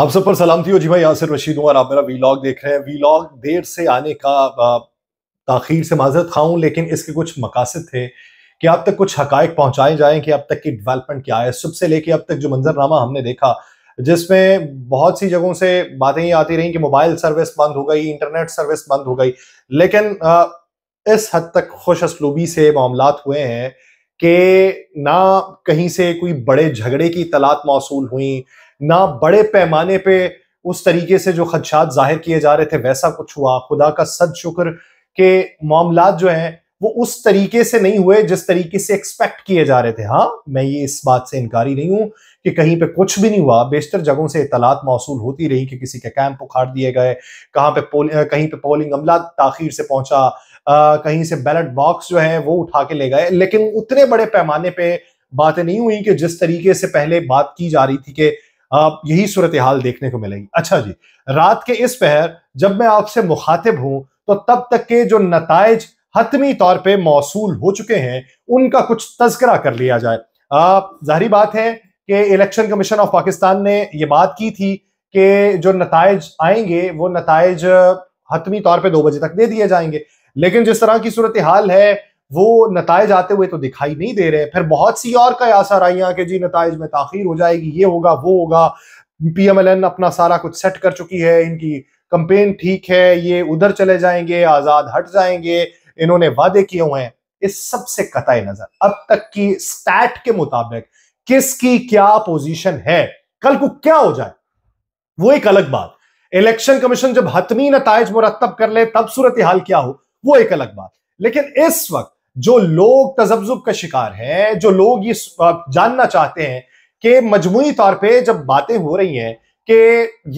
आप सब पर सलामती हो जी भाई यासिर रशीद हूँ और आप मेरा वीलॉग देख रहे हैं वीलॉग देर से आने का तखीर से माजरत खाऊँ लेकिन इसके कुछ मकासद थे कि आप तक कुछ हकायक पहुँचाए जाएँ कि अब तक की डेवलपमेंट क्या है सबसे लेके अब तक जो मंजरनामा हमने देखा जिसमें बहुत सी जगहों से बातें ही आती रहीं कि मोबाइल सर्विस बंद हो गई इंटरनेट सर्विस बंद हो गई लेकिन इस हद तक खुश असलूबी से मामला हुए हैं कि ना कहीं से कोई बड़े झगड़े की तलात मौसू हुई ना बड़े पैमाने पे उस तरीके से जो खदशात जाहिर किए जा रहे थे वैसा कुछ हुआ खुदा का सद शुक्र के मामला जो हैं वो उस तरीके से नहीं हुए जिस तरीके से एक्सपेक्ट किए जा रहे थे हाँ मैं ये इस बात से इनकारी नहीं हूँ कि कहीं पे कुछ भी नहीं हुआ बेशतर जगहों से इतलात मौसू होती रही कि किसी के कैंप उखाड़ दिए गए कहाँ पे पोल कहीं पे पोलिंग अमला ताखिर से पहुंचा आ, कहीं से बैलेट बॉक्स जो है वो उठा के ले गए लेकिन उतने बड़े पैमाने पर बातें नहीं हुई कि जिस तरीके से पहले बात की जा रही थी कि यही सूरत हाल देखने को मिलेगी अच्छा जी रात के इस पहर जब मैं आपसे मुखातिब हूं तो तब तक के जो नतज हतमी तौर पर मौसू हो चुके हैं उनका कुछ तस्करा कर लिया जाए जाहरी बात है कि इलेक्शन कमीशन ऑफ पाकिस्तान ने ये बात की थी कि जो नतज आएंगे वो नतज हतमी तौर पे दो बजे तक दे दिए जाएंगे लेकिन जिस तरह की सूरत हाल है वो नतज आते हुए तो दिखाई नहीं दे रहे फिर बहुत सी और कयासर आई यहाँ कि जी नतज में तखिर हो जाएगी ये होगा वो होगा पी एम एल एन अपना सारा कुछ सेट कर चुकी है इनकी कंपेन ठीक है ये उधर चले जाएंगे आज़ाद हट जाएंगे इन्होंने वादे किए हुए हैं इस सबसे कतई नजर अब तक की स्टैट के मुताबिक किसकी क्या पोजीशन है कल को क्या हो जाए वो एक अलग बात इलेक्शन कमीशन जब हतमी नतज मुरतब कर ले तब सूरत हाल क्या हो वो एक अलग बात लेकिन इस वक्त जो लोग तजब्जुब का शिकार है जो लोग ये जानना चाहते हैं कि मजमुई तौर पर जब बातें हो रही हैं कि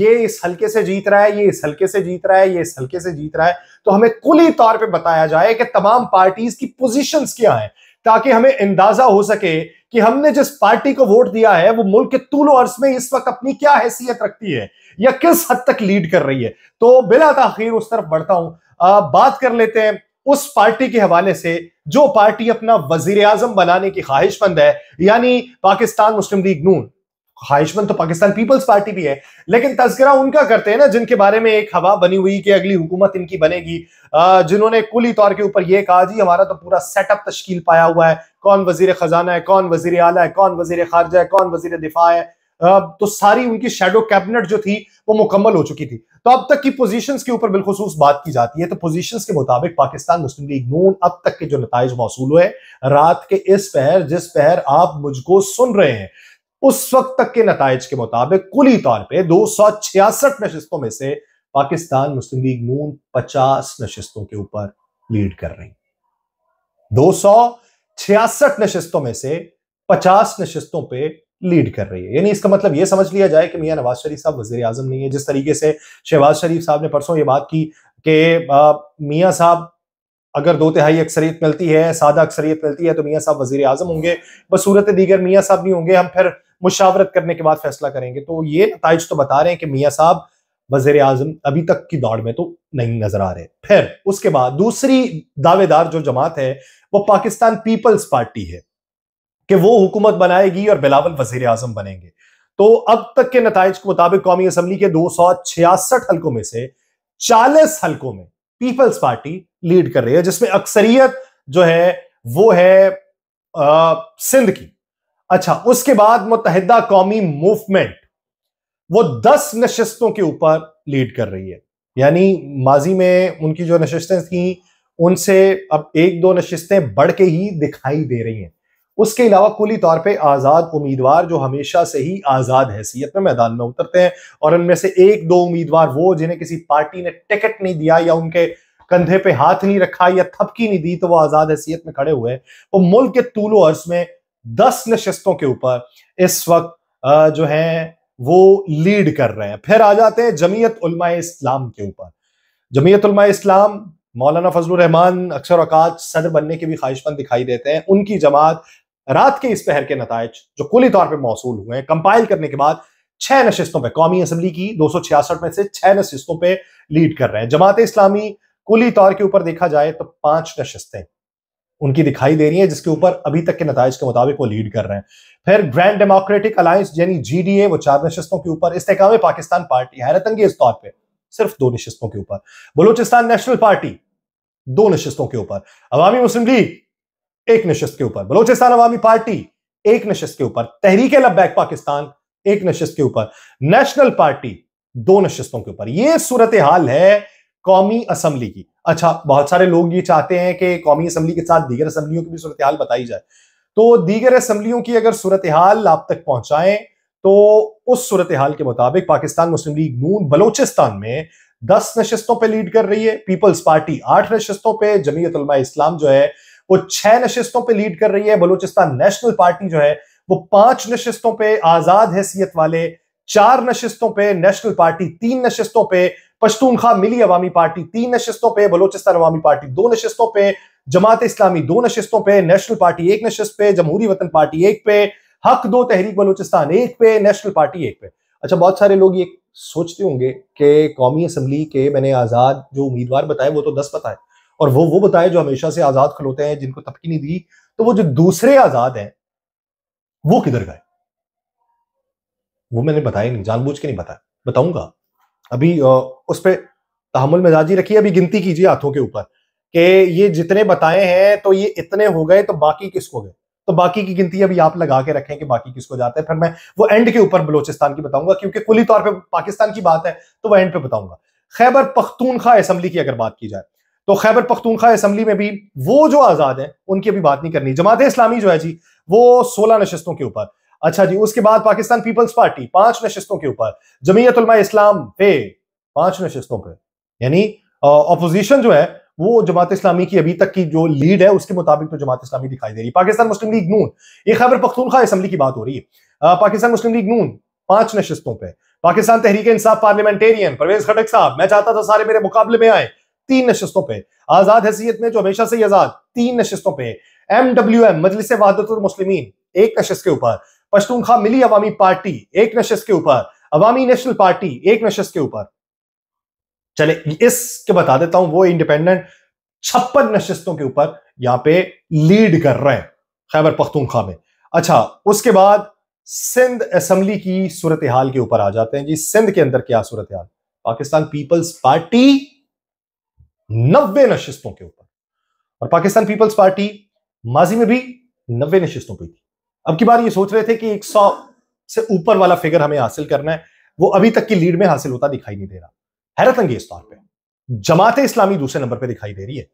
ये इस हल्के से जीत रहा है ये इस हल्के से जीत रहा है ये इस हल्के से जीत रहा है तो हमें कुली तौर पे बताया जाए कि तमाम पार्टीज की पोजीशंस क्या हैं ताकि हमें अंदाजा हो सके कि हमने जिस पार्टी को वोट दिया है वो मुल्क के तूलो अर्ज में इस वक्त अपनी क्या हैसियत रखती है या किस हद तक लीड कर रही है तो बिला तखिर उस तरफ बढ़ता हूं आ, बात कर लेते हैं उस पार्टी के हवाले से जो पार्टी अपना वजीर आजम बनाने की ख्वाहिशमंद है यानी पाकिस्तान मुस्लिम लीग नून ख्वाहिशमंद तो पाकिस्तान पीपल्स पार्टी भी है लेकिन तस्करा उनका करते हैं ना जिनके बारे में एक हवा बनी हुई कि अगली हुकूमत इनकी बनेगी जिन्होंने कुली तौर के ऊपर यह कहा जी हमारा तो पूरा सेटअप तश्कील पाया हुआ है कौन वजीर खजाना है कौन वजीर आला है कौन वजीर खारजा है कौन वजीर दिफा है तो सारी उनकी शेडो कैबिनेट जो थी वो मुकम्मल हो चुकी थी तो अब तक की पोजीशन के ऊपर बिलखसूस बात की जाती है तो पोजीशन के मुताबिक पाकिस्तान मुस्लिम लीग नून अब तक के जो नतज मौसू हुए रात के इस पहर जिस पहर आप मुझको सुन रहे हैं उस वक्त तक के नतज के मुताबिक कुली तौर पर दो सौ छियासठ नशस्तों में से पाकिस्तान मुस्लिम लीग नून पचास नशस्तों के ऊपर लीड कर रही दो सौ छियासठ नशस्तों में से पचास नशस्तों पर लीड कर रही है यानी इसका मतलब ये समझ लिया जाए कि मियाँ नवाज शरीफ साहब वजीर आजम नहीं है जिस तरीके से शहबाज शरीफ साहब ने परसों ये बात की कि मियाँ साहब अगर दो तिहाई अक्सरियत मिलती है सादा अक्सरियत मिलती है तो मियाँ साहब वजीर आजम होंगे बस सूरत दीगर मियाँ साहब नहीं होंगे हम फिर मुशावरत करने के बाद फैसला करेंगे तो ये नतज तो बता रहे हैं कि मियाँ साहब वजीर आजम अभी तक की दौड़ में तो नहीं नजर आ रहे फिर उसके बाद दूसरी दावेदार जो जमात है वो पाकिस्तान पीपल्स पार्टी है कि वो हुकूमत बनाएगी और बिलावल वजीर आजम बनेंगे तो अब तक के नतज के मुताबिक कौमी असम्बली के दो हल्कों में से चालीस हल्कों में पीपल्स पार्टी लीड कर रही है जिसमें अक्सरियत जो है वो है आ, सिंध की अच्छा उसके बाद मुतहदा कौमी मूवमेंट वो दस नशस्तों के ऊपर लीड कर रही है यानी माजी में उनकी जो नशस्तें थी उनसे अब एक दो नशस्तें बढ़ के ही दिखाई दे रही हैं उसके अलावा कुली तौर पे आज़ाद उम्मीदवार जो हमेशा से ही आज़ाद हैसियत में मैदान में उतरते हैं और उनमें से एक दो उम्मीदवार वो जिन्हें किसी पार्टी ने टिकट नहीं दिया या उनके कंधे पे हाथ नहीं रखा या थपकी नहीं दी तो वो आज़ाद हैसियत में खड़े हुए वो तो मुल्क के तूलो अर्स में दस नशस्तों के ऊपर इस वक्त जो है वो लीड कर रहे हैं फिर आ जाते हैं जमीयत इस्लाम के ऊपर जमीयत इस्लाम मौलाना फजल रहमान अक्सर अकात सदर बनने की भी ख्वाहिशमंद दिखाई देते हैं उनकी जमात रात के इस पहर के नतज जो कुली तौर पर मौसू हुए हैं कंपाइल करने के बाद छह नशस्तों पर कौमी असम्बली की दो सौ छियासठ में से छह नशस्तों पर लीड कर रहे हैं जमात इस्लामी कुली तौर के ऊपर देखा जाए तो पांच नशस्तें उनकी दिखाई दे रही है जिसके ऊपर अभी तक के नतज के मुताबिक वो लीड कर रहे हैं फिर ग्रैंड डेमोक्रेटिक अलायंस यानी जी डी ए वो चार नशस्तों के ऊपर इस्तेकाम पाकिस्तान पार्टी हैरतंगेज तौर पर सिर्फ दो नशस्तों के ऊपर बलूचिस्तान नेशनल पार्टी दो नशस्तों के ऊपर अवामी मुस्लिम लीग एक नशस्त के ऊपर बलोचिस्तान अवामी पार्टी एक नशस्त के ऊपर तहरीके लबैक पाकिस्तान एक नशस्त के ऊपर नेशनल पार्टी दो नशस्तों के ऊपर ये सूरत हाल है कौमी असम्बली की अच्छा बहुत सारे लोग ये चाहते हैं कि कौमी असम्बली के साथ दीगर असम्बलियों की भी सूरत हाल बताई जाए तो दीगर असम्बलियों की अगर सूरत हाल आप तक पहुंचाएं तो उस सूरत हाल के मुताबिक पाकिस्तान मुस्लिम लीग नून बलोचिस्तान में दस नशस्तों पर लीड कर रही है पीपल्स पार्टी आठ नशस्तों पर जमीयतलमा इस्लाम जो है वो छह नशिस्तों पे लीड कर रही है बलूचिस्तान नेशनल पार्टी जो है वो पांच नशिस्तों पे आजाद हैसियत वाले चार नशिस्तों पे नेशनल पार्टी तीन नशिस्तों पे पश्तूनखा मिली अवामी पार्टी तीन नशिस्तों पे बलोचिस्तान अवामी पार्टी दो नशिस्तों पे जमात इस्लामी दो नशिस्तों पे नेशनल पार्टी एक नशिस्त पे जमहूरी वतन पार्टी एक पे हक दो तहरीक बलोचिस्तान एक पे नेशनल पार्टी एक पे अच्छा बहुत सारे लोग ये सोचते होंगे कि कौमी असम्बली के मैंने आज़ाद जो उम्मीदवार बताए वो तो दस बताए और वो वो बताए जो हमेशा से आजाद खलोते हैं जिनको तपकी नहीं दी तो वो जो दूसरे आजाद हैं वो किधर गए वो मैंने बताया नहीं जानबूझ के नहीं बताया बताऊंगा अभी उस पर तहमुल मिजाजी रखिए अभी गिनती कीजिए हाथों के ऊपर कि ये जितने बताए हैं तो ये इतने हो गए तो बाकी किसको गए तो बाकी की गिनती अभी आप लगा के रखें कि बाकी किसको जाते हैं फिर मैं वो एंड के ऊपर बलोचिस्तान की बताऊंगा क्योंकि कुली तौर पर पाकिस्तान की बात है तो वह एंड पे बताऊंगा खैबर पख्तूनखा असेंबली की अगर बात की जाए तो खैबर पख्तूनखा असम्बली में भी वो जो आज़ाद है उनकी अभी बात नहीं करनी जमात इस्लामी जो है जी वो सोलह नशस्तों के ऊपर अच्छा जी उसके बाद पाकिस्तान पीपल्स पार्टी पांच नशस्तों के ऊपर जमीयत इस्लाम पे पांच नशस्तों पर यानी अपोजिशन जो है वो जमात इस्लामी की अभी तक की जो लीड है उसके मुताबिक तो जमात इस्लामी दिखाई दे रही है पाकिस्तान मुस्लिम लीग नून ये खैबर पख्तूनखा असम्बली की बात हो रही है पाकिस्तान मुस्लिम लीग नून पांच नशस्तों पर पाकिस्तान तहरीक इंसाफ पार्लियामेंटेरियन परवेज खटक साहब मैं चाहता था सारे मेरे मुकाबले में आए तीन नशस्तों पर आजाद हैसियत में जो हमेशा से ही आजाद तीन नशस्तों पर M W M Majlis Wahdat एक नशस्त के ऊपर पश्तूनखा मिली अवामी पार्टी एक नशस्त के ऊपर अवामी नेशनल पार्टी एक नशस्त के ऊपर चले इसके बता देता हूं वो इंडिपेंडेंट छप्पन नशस्तों के ऊपर यहां पे लीड कर रहे हैं खैबर पख्तूनखा में अच्छा उसके बाद सिंध असेंबली की सूरत हाल के ऊपर आ जाते हैं जी सिंध के अंदर क्या सूरत हाल पाकिस्तान पीपल्स पार्टी नब्बे नशिस्तों के ऊपर और पाकिस्तान पीपल्स पार्टी माजी में भी नब्बे नशिस्तों पर थी अब की बार ये सोच रहे थे कि एक सौ से ऊपर वाला फिगर हमें हासिल करना है वो अभी तक की लीड में हासिल होता दिखाई नहीं दे रहा हैरत अंगेज तौर पर जमात इस्लामी दूसरे नंबर पर दिखाई दे रही है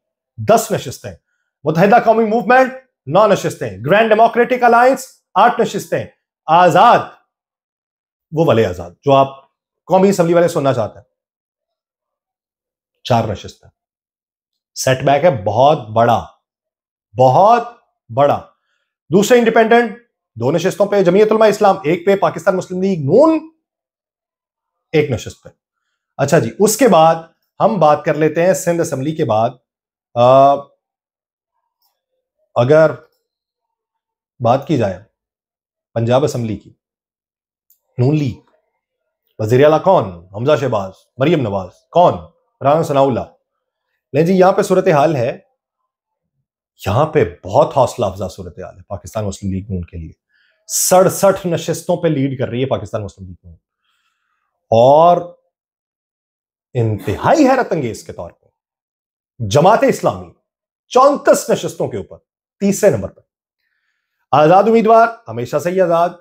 दस नशिस्तें मुतहदा कौमी मूवमेंट नौ नशिस्तें ग्रैंड डेमोक्रेटिक अलायंस आठ नशिस्तें आजाद वो वाले आजाद जो आप कौमी असम्बली वाले सुनना चाहते हैं चार नशिस्तें सेटबैक है बहुत बड़ा बहुत बड़ा दूसरे इंडिपेंडेंट दो नशिस्तों पे जमीयतुलमा इस्लाम एक पे पाकिस्तान मुस्लिम लीग नून एक नशिस्त पे अच्छा जी उसके बाद हम बात कर लेते हैं सिंध असम्बली के बाद आ, अगर बात की जाए पंजाब असम्बली की नून लीग वजीर अला कौन हमजा शहबाज मरियम नवाज कौन राना सनाउल्ला लेकिन जी यहां पे सूरत हाल है यहां पे बहुत हौसला अफजा सूरत हाल है पाकिस्तान मुस्लिम लीग नून के लिए सड़सठ नशस्तों पे लीड कर रही है पाकिस्तान मुस्लिम लीग नून और इंतहाई हैरत अंगेज के तौर पर जमात इस्लामी चौंतीस नशस्तों के ऊपर तीसरे नंबर पर आजाद उम्मीदवार हमेशा से ही आजाद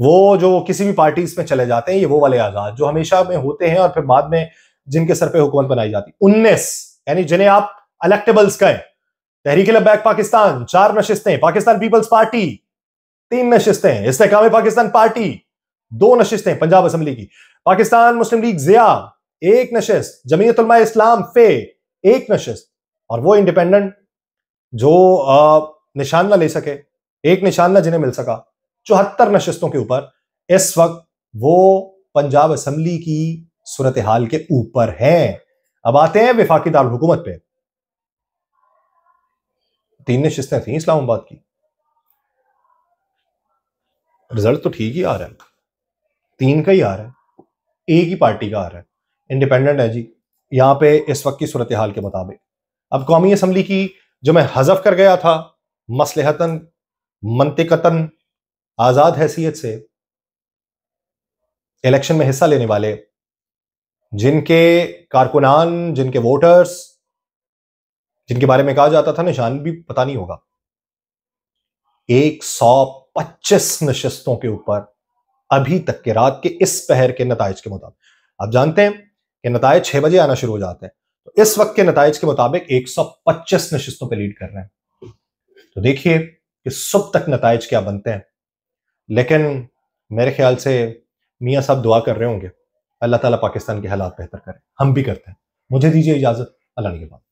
वो जो किसी भी पार्टीज में चले जाते हैं ये वो वाले आजाद जो हमेशा में होते हैं और फिर बाद में जिनके सर पे हुकूमत बनाई जाती उन्नीस यानी जिन्हें आप अलेक्टेबल्स कहें तहरीके लबैक पाकिस्तान चार नशिस्तें पाकिस्तान पीपल्स पार्टी तीन नशिस्तें इस्तेकाम पाकिस्तान पार्टी दो नशिस्तें पंजाब असम्बली की पाकिस्तान मुस्लिम लीग जिया एक नशस्त जमीयतुलमा इस्लाम फे एक नशिस्त और वो इंडिपेंडेंट जो निशान ना ले सके एक निशान ना जिन्हें मिल सका चौहत्तर नशिस्तों के ऊपर इस वक्त वो पंजाब असम्बली की सूरत हाल के ऊपर है अब आते हैं विफाकी दारकूमत पे तीन नशस्तें थी इस्लामाबाद की रिजल्ट तो ठीक ही आ रहा है तीन का ही आ रहा है एक ही पार्टी का आ रहा है इंडिपेंडेंट है जी यहां पे इस वक्त की सूरत हाल के मुताबिक अब कौमी असम्बली की जो मैं हजफ कर गया था मसलहतन मनतिकता आज़ाद हैसियत से इलेक्शन में हिस्सा लेने वाले जिनके कारकुनान जिनके वोटर्स जिनके बारे में कहा जाता था निशान भी पता नहीं होगा 125 नशस्तों के ऊपर अभी तक के रात के इस पहर के नतज के मुताबिक आप जानते हैं कि नतज छह बजे आना शुरू हो जाते हैं तो इस वक्त के नतज के मुताबिक 125 नशस्तों पे लीड कर रहे हैं तो देखिए कि सुबह तक नतज क्या बनते हैं लेकिन मेरे ख्याल से मियाँ साहब दुआ कर रहे होंगे अल्लाह ताला पाकिस्तान के हालात बेहतर करें हम भी करते हैं मुझे दीजिए इजाज़त अल्लाह के बाद